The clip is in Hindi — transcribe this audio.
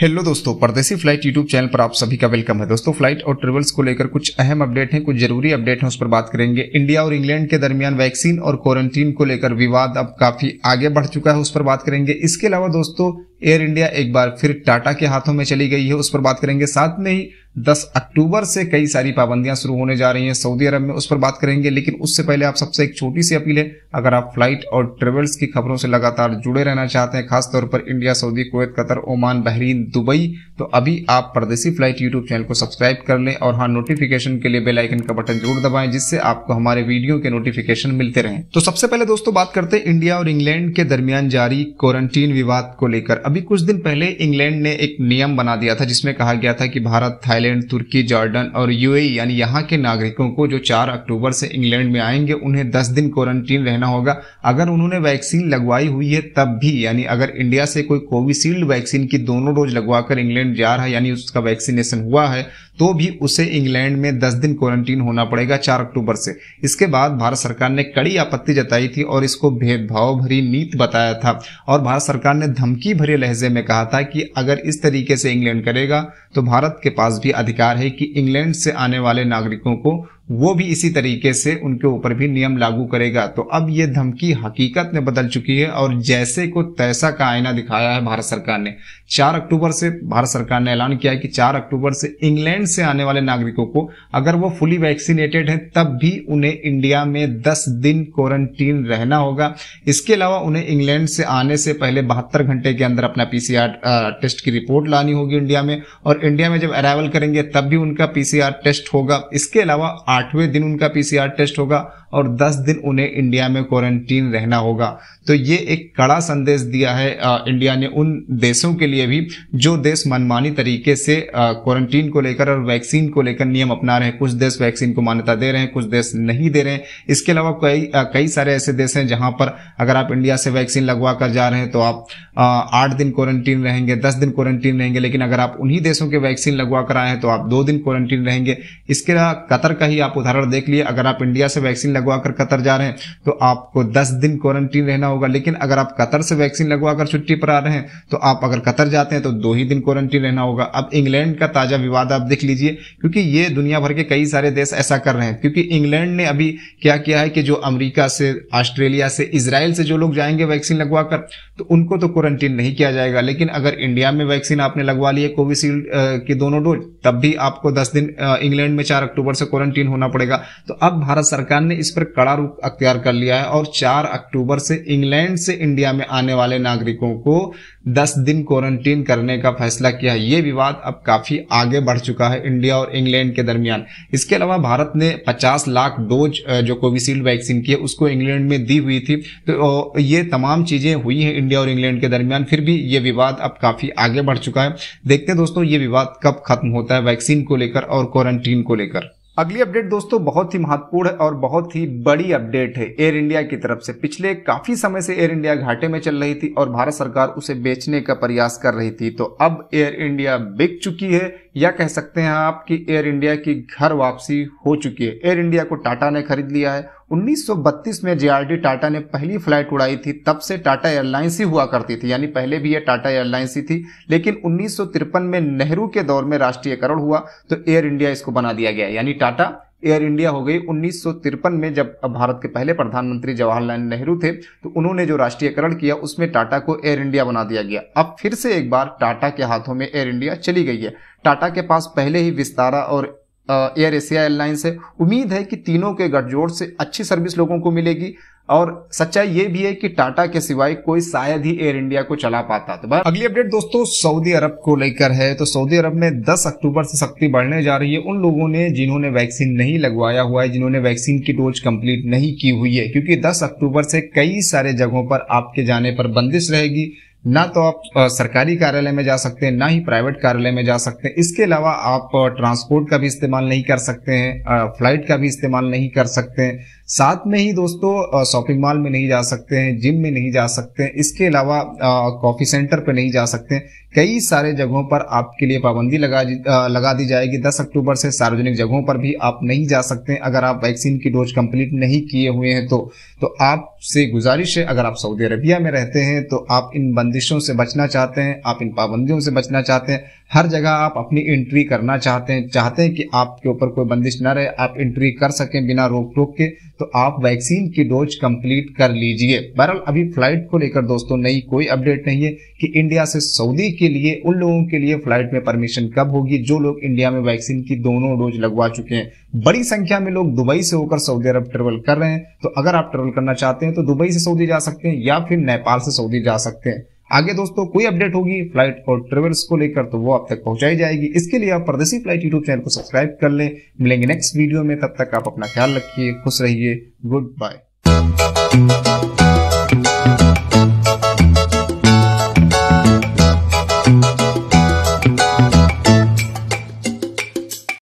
हेलो दोस्तों परदेसी फ्लाइट यूट्यूब चैनल पर आप सभी का वेलकम है दोस्तों फ्लाइट और ट्रेवल्स को लेकर कुछ अहम अपडेट हैं कुछ जरूरी अपडेट हैं उस पर बात करेंगे इंडिया और इंग्लैंड के दरमियान वैक्सीन और क्वारंटीन को लेकर विवाद अब काफी आगे बढ़ चुका है उस पर बात करेंगे इसके अलावा दोस्तों एयर इंडिया एक बार फिर टाटा के हाथों में चली गई है उस पर बात करेंगे साथ में ही 10 अक्टूबर से कई सारी पाबंदियां शुरू होने जा रही हैं सऊदी अरब में उस पर बात करेंगे लेकिन उससे पहले आप सबसे एक छोटी सी अपील है अगर आप फ्लाइट और ट्रेवल्स की खबरों से लगातार जुड़े रहना चाहते हैं खासतौर पर India Saudi Kuwait Qatar Oman Bahrain Dubai तो अभी आप परदेसी फ्लाइट यूट्यूब चैनल को सब्सक्राइब कर लें और हाँ नोटिफिकेशन के लिए बेलाइकन का बटन जरूर दबाएं जिससे आपको हमारे वीडियो के नोटिफिकेशन मिलते रहे तो सबसे पहले दोस्तों बात करते हैं इंडिया और इंग्लैंड के दरमियान जारी क्वारंटीन विवाद को लेकर अभी कुछ दिन पहले इंग्लैंड ने एक नियम बना दिया था जिसमें कहा गया था कि भारत थाईलैंड थाईलैंड तुर्की जॉर्डन और यूएई यानी यहाँ के नागरिकों को जो 4 अक्टूबर से इंग्लैंड में आएंगे उन्हें 10 दिन क्वारंटीन रहना होगा अगर उन्होंने वैक्सीन लगवाई हुई है तब भी यानी अगर इंडिया से कोई कोविशील्ड वैक्सीन की दोनों डोज लगवाकर इंग्लैंड जा रहा है यानी उसका वैक्सीनेशन हुआ है तो भी उसे इंग्लैंड में 10 दिन क्वारंटीन होना पड़ेगा 4 अक्टूबर से इसके बाद भारत सरकार ने कड़ी आपत्ति जताई थी और इसको भेदभाव भरी नीति बताया था और भारत सरकार ने धमकी भरे लहजे में कहा था कि अगर इस तरीके से इंग्लैंड करेगा तो भारत के पास भी अधिकार है कि इंग्लैंड से आने वाले नागरिकों को वो भी इसी तरीके से उनके ऊपर भी नियम लागू करेगा तो अब ये धमकी हकीकत में बदल चुकी है और जैसे को तैसा का आईना दिखाया है भारत सरकार ने 4 अक्टूबर से भारत सरकार ने ऐलान किया है कि 4 अक्टूबर से इंग्लैंड से आने वाले नागरिकों को अगर वो फुली वैक्सीनेटेड हैं तब भी उन्हें इंडिया में दस दिन क्वारंटीन रहना होगा इसके अलावा उन्हें इंग्लैंड से आने से पहले बहत्तर घंटे के अंदर अपना पीसीआर टेस्ट की रिपोर्ट लानी होगी इंडिया में और इंडिया में जब अराइवल करेंगे तब भी उनका पीसीआर टेस्ट होगा इसके अलावा आठवें दिन उनका पीसीआर टेस्ट होगा और 10 दिन उन्हें इंडिया में क्वारंटीन रहना होगा तो ये एक कड़ा संदेश दिया है इंडिया ने उन देशों के लिए भी जो देश मनमानी तरीके से क्वारंटीन को लेकर और वैक्सीन को लेकर नियम अपना रहे हैं कुछ देश वैक्सीन को मान्यता दे रहे हैं कुछ देश नहीं दे रहे हैं इसके अलावा कई कई सारे ऐसे देश हैं जहां पर अगर आप इंडिया से वैक्सीन लगवा कर जा रहे हैं तो आप आठ दिन क्वारंटीन रहेंगे दस दिन क्वारंटीन रहेंगे लेकिन अगर आप उन्हीं देशों के वैक्सीन लगवा कर आए हैं तो आप दो दिन क्वारंटीन रहेंगे इसके अलावा कतर का ही आप उदाहरण देख लिए अगर आप इंडिया से वैक्सीन लगवा कर कतर जा रहे हैं तो आपको 10 दिन क्वारंटीन रहना होगा लेकिन अगर आप कतर से वैक्सीन लगवा कर छुट्टी पर आ रहे हैं तो आप अगर कतर जाते हैं तो दो ही दिन क्वारंटीन रहना होगा अब इंग्लैंड का ताज़ा विवाद आप देख लीजिए क्योंकि ये दुनिया भर के कई सारे देश ऐसा कर रहे हैं क्योंकि इंग्लैंड ने अभी क्या किया है कि जो अमरीका से ऑस्ट्रेलिया से इसराइल से जो लोग जाएंगे वैक्सीन लगवा कर तो उनको तो क्वारंटीन नहीं किया जाएगा लेकिन अगर इंडिया में वैक्सीन आपने लगवा ली है कोविशील्ड की दोनों डोज तब भी आपको दस दिन इंग्लैंड में चार अक्टूबर से क्वारंटीन होना पड़ेगा तो अब भारत सरकार ने इस पर कड़ा रूप अख्तियार कर लिया है और चार अक्टूबर से इंग्लैंड से इंडिया में आने वाले नागरिकों को दस दिन क्वारंटीन करने का फैसला किया है ये विवाद अब काफी आगे बढ़ चुका है इंडिया और इंग्लैंड के दरमियान इसके अलावा भारत ने पचास लाख डोज जो कोविशील्ड वैक्सीन की है उसको इंग्लैंड में दी हुई थी तो ये तमाम चीजें हुई हैं इंडिया और इंग्लैंड के दरमियान फिर भी ये विवाद अब काफी आगे बढ़ चुका है देखते हैं दोस्तों ये विवाद कब खत्म होता है वैक्सीन को लेकर और क्वारंटीन को लेकर अगली अपडेट दोस्तों बहुत ही महत्वपूर्ण है और बहुत ही बड़ी अपडेट है एयर इंडिया की तरफ से पिछले काफी समय से एयर इंडिया घाटे में चल रही थी और भारत सरकार उसे बेचने का प्रयास कर रही थी तो अब एयर इंडिया बिक चुकी है या कह सकते हैं आप कि एयर इंडिया की घर वापसी हो चुकी है एयर इंडिया को टाटा ने खरीद लिया है 1932 में जेआरडी टाटा ने पहली फ्लाइट उड़ाई थी तब से टाटा एयरलाइंस ही हुआ करती थी यानी पहले भी ये टाटा एयरलाइंस ही थी लेकिन उन्नीस में नेहरू के दौर में राष्ट्रीयकरण हुआ तो एयर इंडिया इसको बना दिया गया यानी टाटा एयर इंडिया हो गई उन्नीस में जब भारत के पहले प्रधानमंत्री जवाहरलाल नेहरू थे तो उन्होंने जो राष्ट्रीयकरण किया उसमें टाटा को एयर इंडिया बना दिया गया अब फिर से एक बार टाटा के हाथों में एयर इंडिया चली गई है टाटा के पास पहले ही विस्तारा और एयर एशिया एयरलाइंस है उम्मीद है कि तीनों के गठजोड़ से अच्छी सर्विस लोगों को मिलेगी और सच्चाई ये भी है कि टाटा के सिवाय कोई शायद ही एयर इंडिया को चला पाता तो अगली अपडेट दोस्तों सऊदी अरब को लेकर है तो सऊदी अरब में 10 अक्टूबर से सख्ती बढ़ने जा रही है उन लोगों ने जिन्होंने वैक्सीन नहीं लगवाया हुआ है जिन्होंने वैक्सीन की डोज कंप्लीट नहीं की हुई है क्योंकि दस अक्टूबर से कई सारे जगहों पर आपके जाने पर बंदिश रहेगी ना तो आप सरकारी कार्यालय में जा सकते हैं ना ही प्राइवेट कार्यालय में जा सकते हैं इसके अलावा आप ट्रांसपोर्ट का भी इस्तेमाल नहीं कर सकते हैं फ्लाइट का भी इस्तेमाल नहीं कर सकते हैं साथ में ही दोस्तों शॉपिंग मॉल में नहीं जा सकते हैं जिम में नहीं जा सकते हैं इसके अलावा कॉफ़ी सेंटर पर नहीं जा सकते कई सारे जगहों पर आपके लिए पाबंदी लगा लगा दी जाएगी 10 अक्टूबर से सार्वजनिक जगहों पर भी आप नहीं जा सकते हैं अगर आप वैक्सीन की डोज कंप्लीट नहीं किए हुए हैं तो, तो आपसे गुजारिश है अगर आप सऊदी अरबिया में रहते हैं तो आप इन बंद बंदिशों से बचना चाहते हैं आप इन पाबंदियों से बचना चाहते हैं हर जगह आप अपनी एंट्री करना चाहते हैं चाहते हैं कि आपके ऊपर कोई बंदिश ना रहे आप एंट्री कर सकें बिना रोक टोक के तो आप वैक्सीन की डोज कंप्लीट कर लीजिए बहरहाल अभी फ्लाइट को लेकर दोस्तों नई कोई अपडेट नहीं है कि इंडिया से सऊदी के लिए उन लोगों के लिए फ्लाइट में परमिशन कब होगी जो लोग इंडिया में वैक्सीन की दोनों डोज लगवा चुके हैं बड़ी संख्या में लोग दुबई से होकर सऊदी अरब ट्रेवल कर रहे हैं तो अगर आप ट्रेवल करना चाहते हैं तो दुबई से सऊदी जा सकते हैं या फिर नेपाल से सऊदी जा सकते हैं आगे दोस्तों कोई अपडेट होगी फ्लाइट और ट्रेवल्स को लेकर तो वो आप तक पहुंचाई जाएगी इसके लिए आप परदेशी फ्लाइट यूट्यूब चैनल को सब्सक्राइब कर लें मिलेंगे नेक्स्ट वीडियो में तब तक आप अपना ख्याल रखिए खुश रहिए गुड बाय